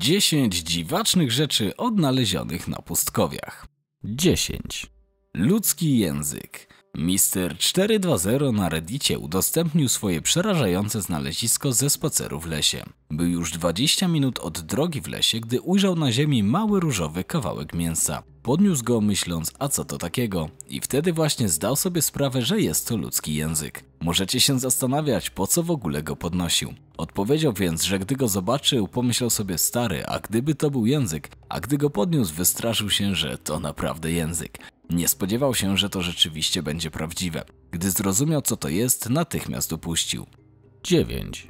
10 dziwacznych rzeczy odnalezionych na pustkowiach. 10. Ludzki język. Mister 420 na Reddicie udostępnił swoje przerażające znalezisko ze spaceru w lesie. Był już 20 minut od drogi w lesie, gdy ujrzał na ziemi mały różowy kawałek mięsa. Podniósł go myśląc, a co to takiego? I wtedy właśnie zdał sobie sprawę, że jest to ludzki język. Możecie się zastanawiać, po co w ogóle go podnosił. Odpowiedział więc, że gdy go zobaczył, pomyślał sobie stary, a gdyby to był język, a gdy go podniósł, wystraszył się, że to naprawdę język. Nie spodziewał się, że to rzeczywiście będzie prawdziwe. Gdy zrozumiał, co to jest, natychmiast opuścił. 9.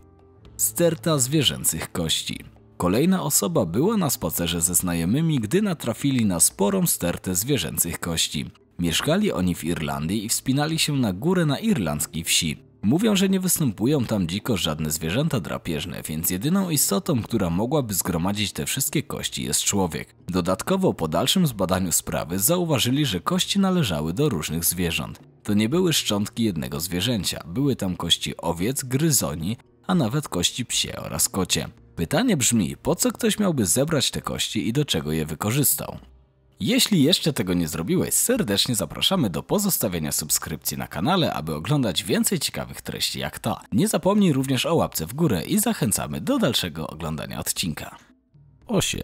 Sterta zwierzęcych kości. Kolejna osoba była na spacerze ze znajomymi, gdy natrafili na sporą stertę zwierzęcych kości. Mieszkali oni w Irlandii i wspinali się na górę na irlandzkiej wsi. Mówią, że nie występują tam dziko żadne zwierzęta drapieżne, więc jedyną istotą, która mogłaby zgromadzić te wszystkie kości jest człowiek. Dodatkowo po dalszym zbadaniu sprawy zauważyli, że kości należały do różnych zwierząt. To nie były szczątki jednego zwierzęcia, były tam kości owiec, gryzoni, a nawet kości psie oraz kocie. Pytanie brzmi, po co ktoś miałby zebrać te kości i do czego je wykorzystał? Jeśli jeszcze tego nie zrobiłeś, serdecznie zapraszamy do pozostawienia subskrypcji na kanale, aby oglądać więcej ciekawych treści jak ta. Nie zapomnij również o łapce w górę i zachęcamy do dalszego oglądania odcinka. 8.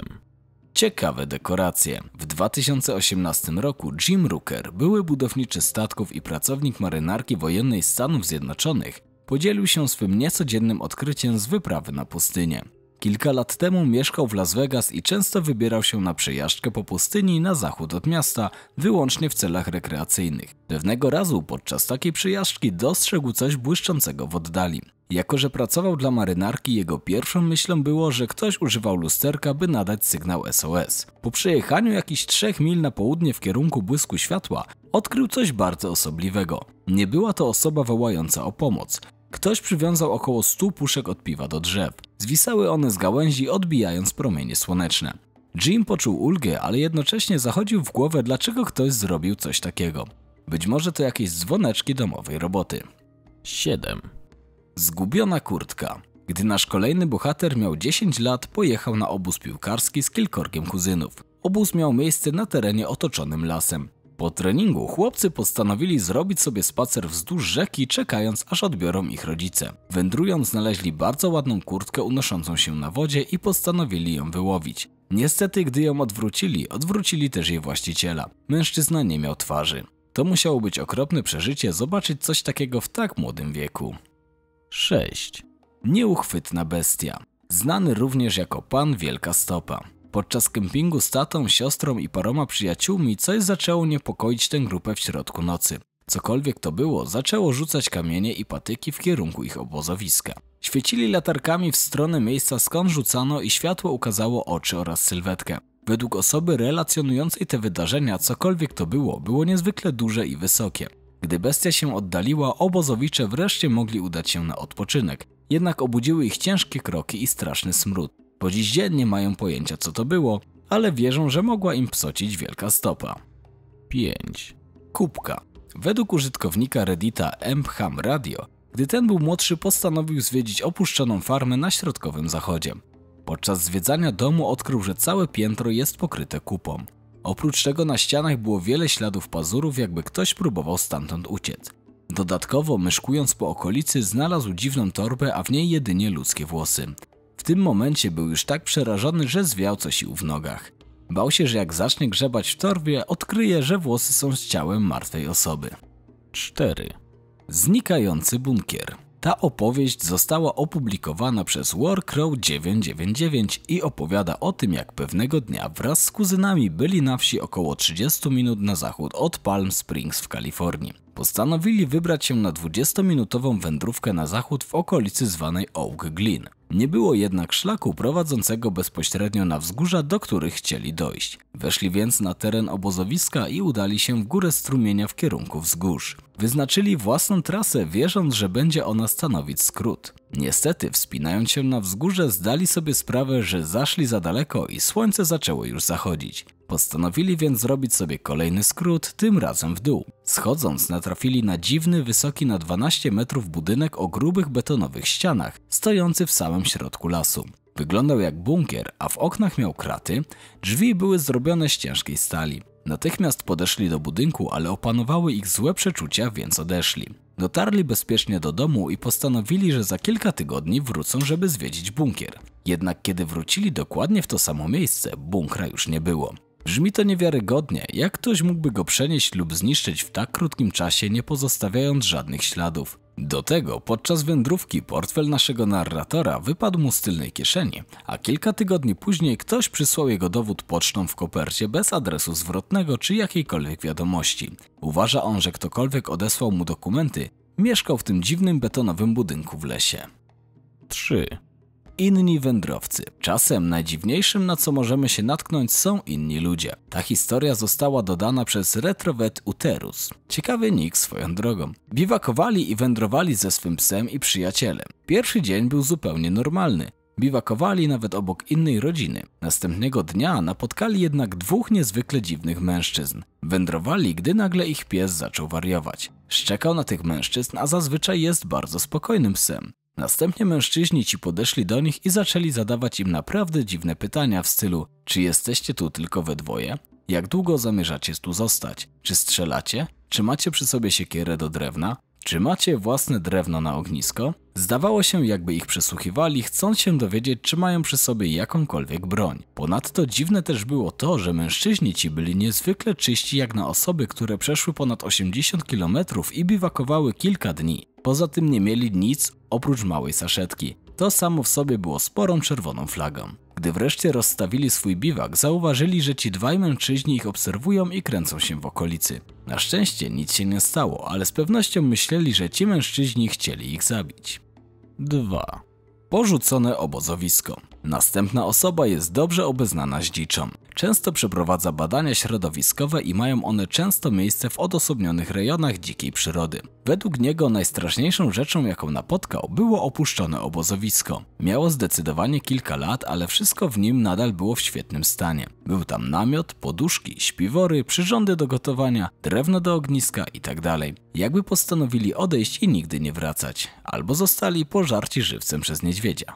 Ciekawe dekoracje. W 2018 roku Jim Rooker, były budowniczy statków i pracownik marynarki wojennej Stanów Zjednoczonych, podzielił się swym niecodziennym odkryciem z wyprawy na pustynię. Kilka lat temu mieszkał w Las Vegas i często wybierał się na przejażdżkę po pustyni na zachód od miasta, wyłącznie w celach rekreacyjnych. Pewnego razu podczas takiej przejażdżki dostrzegł coś błyszczącego w oddali. Jako, że pracował dla marynarki, jego pierwszą myślą było, że ktoś używał lusterka, by nadać sygnał SOS. Po przejechaniu jakichś 3 mil na południe w kierunku błysku światła, odkrył coś bardzo osobliwego. Nie była to osoba wołająca o pomoc. Ktoś przywiązał około 100 puszek od piwa do drzew. Zwisały one z gałęzi, odbijając promienie słoneczne. Jim poczuł ulgę, ale jednocześnie zachodził w głowę, dlaczego ktoś zrobił coś takiego. Być może to jakieś dzwoneczki domowej roboty. 7. Zgubiona kurtka. Gdy nasz kolejny bohater miał 10 lat, pojechał na obóz piłkarski z kilkorgiem kuzynów. Obóz miał miejsce na terenie otoczonym lasem. Po treningu chłopcy postanowili zrobić sobie spacer wzdłuż rzeki, czekając aż odbiorą ich rodzice. Wędrując znaleźli bardzo ładną kurtkę unoszącą się na wodzie i postanowili ją wyłowić. Niestety, gdy ją odwrócili, odwrócili też jej właściciela. Mężczyzna nie miał twarzy. To musiało być okropne przeżycie zobaczyć coś takiego w tak młodym wieku. 6. Nieuchwytna bestia. Znany również jako pan Wielka Stopa. Podczas kempingu z tatą, siostrą i paroma przyjaciółmi coś zaczęło niepokoić tę grupę w środku nocy. Cokolwiek to było, zaczęło rzucać kamienie i patyki w kierunku ich obozowiska. Świecili latarkami w stronę miejsca skąd rzucano i światło ukazało oczy oraz sylwetkę. Według osoby relacjonującej te wydarzenia, cokolwiek to było, było niezwykle duże i wysokie. Gdy bestia się oddaliła, obozowicze wreszcie mogli udać się na odpoczynek. Jednak obudziły ich ciężkie kroki i straszny smród. Po dziś dzień nie mają pojęcia co to było, ale wierzą, że mogła im psocić wielka stopa. 5. Kubka. Według użytkownika Reddita Mham Radio, gdy ten był młodszy postanowił zwiedzić opuszczoną farmę na środkowym zachodzie. Podczas zwiedzania domu odkrył, że całe piętro jest pokryte kupą. Oprócz tego na ścianach było wiele śladów pazurów, jakby ktoś próbował stamtąd uciec. Dodatkowo, myszkując po okolicy, znalazł dziwną torbę, a w niej jedynie ludzkie włosy. W tym momencie był już tak przerażony, że zwiał coś u w nogach. Bał się, że jak zacznie grzebać w torbie, odkryje, że włosy są z ciałem martwej osoby. 4. Znikający bunkier. Ta opowieść została opublikowana przez Warcrow 999 i opowiada o tym, jak pewnego dnia wraz z kuzynami byli na wsi około 30 minut na zachód od Palm Springs w Kalifornii. Postanowili wybrać się na 20-minutową wędrówkę na zachód w okolicy zwanej Oak Glen. Nie było jednak szlaku prowadzącego bezpośrednio na wzgórza, do których chcieli dojść. Weszli więc na teren obozowiska i udali się w górę strumienia w kierunku wzgórz. Wyznaczyli własną trasę, wierząc, że będzie ona stanowić skrót. Niestety, wspinając się na wzgórze, zdali sobie sprawę, że zaszli za daleko i słońce zaczęło już zachodzić. Postanowili więc zrobić sobie kolejny skrót, tym razem w dół. Schodząc natrafili na dziwny, wysoki na 12 metrów budynek o grubych betonowych ścianach, stojący w samym środku lasu. Wyglądał jak bunkier, a w oknach miał kraty, drzwi były zrobione z ciężkiej stali. Natychmiast podeszli do budynku, ale opanowały ich złe przeczucia, więc odeszli. Dotarli bezpiecznie do domu i postanowili, że za kilka tygodni wrócą, żeby zwiedzić bunkier. Jednak kiedy wrócili dokładnie w to samo miejsce, bunkra już nie było. Brzmi to niewiarygodnie, jak ktoś mógłby go przenieść lub zniszczyć w tak krótkim czasie, nie pozostawiając żadnych śladów. Do tego podczas wędrówki portfel naszego narratora wypadł mu z tylnej kieszeni, a kilka tygodni później ktoś przysłał jego dowód pocztą w kopercie bez adresu zwrotnego czy jakiejkolwiek wiadomości. Uważa on, że ktokolwiek odesłał mu dokumenty, mieszkał w tym dziwnym betonowym budynku w lesie. 3 inni wędrowcy. Czasem najdziwniejszym, na co możemy się natknąć, są inni ludzie. Ta historia została dodana przez Retrovet Uterus. Ciekawy nick swoją drogą. Biwakowali i wędrowali ze swym psem i przyjacielem. Pierwszy dzień był zupełnie normalny. Biwakowali nawet obok innej rodziny. Następnego dnia napotkali jednak dwóch niezwykle dziwnych mężczyzn. Wędrowali, gdy nagle ich pies zaczął wariować. Szczekał na tych mężczyzn, a zazwyczaj jest bardzo spokojnym psem. Następnie mężczyźni ci podeszli do nich i zaczęli zadawać im naprawdę dziwne pytania w stylu czy jesteście tu tylko we dwoje? Jak długo zamierzacie tu zostać? Czy strzelacie? Czy macie przy sobie siekierę do drewna? Czy macie własne drewno na ognisko? Zdawało się, jakby ich przesłuchiwali, chcąc się dowiedzieć, czy mają przy sobie jakąkolwiek broń. Ponadto dziwne też było to, że mężczyźni ci byli niezwykle czyści jak na osoby, które przeszły ponad 80 km i biwakowały kilka dni. Poza tym nie mieli nic oprócz małej saszetki. To samo w sobie było sporą czerwoną flagą. Gdy wreszcie rozstawili swój biwak, zauważyli, że ci dwaj mężczyźni ich obserwują i kręcą się w okolicy. Na szczęście nic się nie stało, ale z pewnością myśleli, że ci mężczyźni chcieli ich zabić. 2. Porzucone obozowisko Następna osoba jest dobrze obeznana z dziczą. Często przeprowadza badania środowiskowe i mają one często miejsce w odosobnionych rejonach dzikiej przyrody. Według niego najstraszniejszą rzeczą jaką napotkał było opuszczone obozowisko. Miało zdecydowanie kilka lat, ale wszystko w nim nadal było w świetnym stanie. Był tam namiot, poduszki, śpiwory, przyrządy do gotowania, drewno do ogniska itd. Tak Jakby postanowili odejść i nigdy nie wracać. Albo zostali pożarci żywcem przez niedźwiedzia.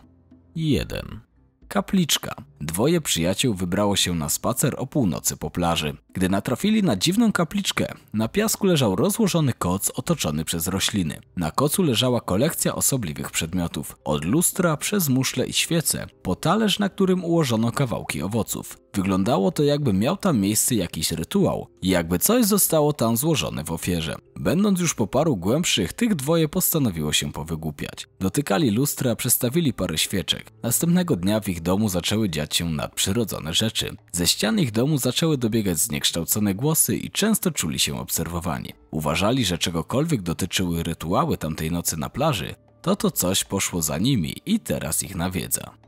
1. Kapliczka. Dwoje przyjaciół wybrało się na spacer o północy po plaży. Gdy natrafili na dziwną kapliczkę, na piasku leżał rozłożony koc otoczony przez rośliny. Na kocu leżała kolekcja osobliwych przedmiotów, od lustra przez muszle i świece, po talerz, na którym ułożono kawałki owoców. Wyglądało to jakby miał tam miejsce jakiś rytuał i jakby coś zostało tam złożone w ofierze. Będąc już po paru głębszych, tych dwoje postanowiło się powygłupiać. Dotykali lustra, przestawili parę świeczek. Następnego dnia w ich domu zaczęły dziać się nadprzyrodzone rzeczy. Ze ścian ich domu zaczęły dobiegać zniekształcone głosy i często czuli się obserwowani. Uważali, że czegokolwiek dotyczyły rytuały tamtej nocy na plaży, to to coś poszło za nimi i teraz ich nawiedza.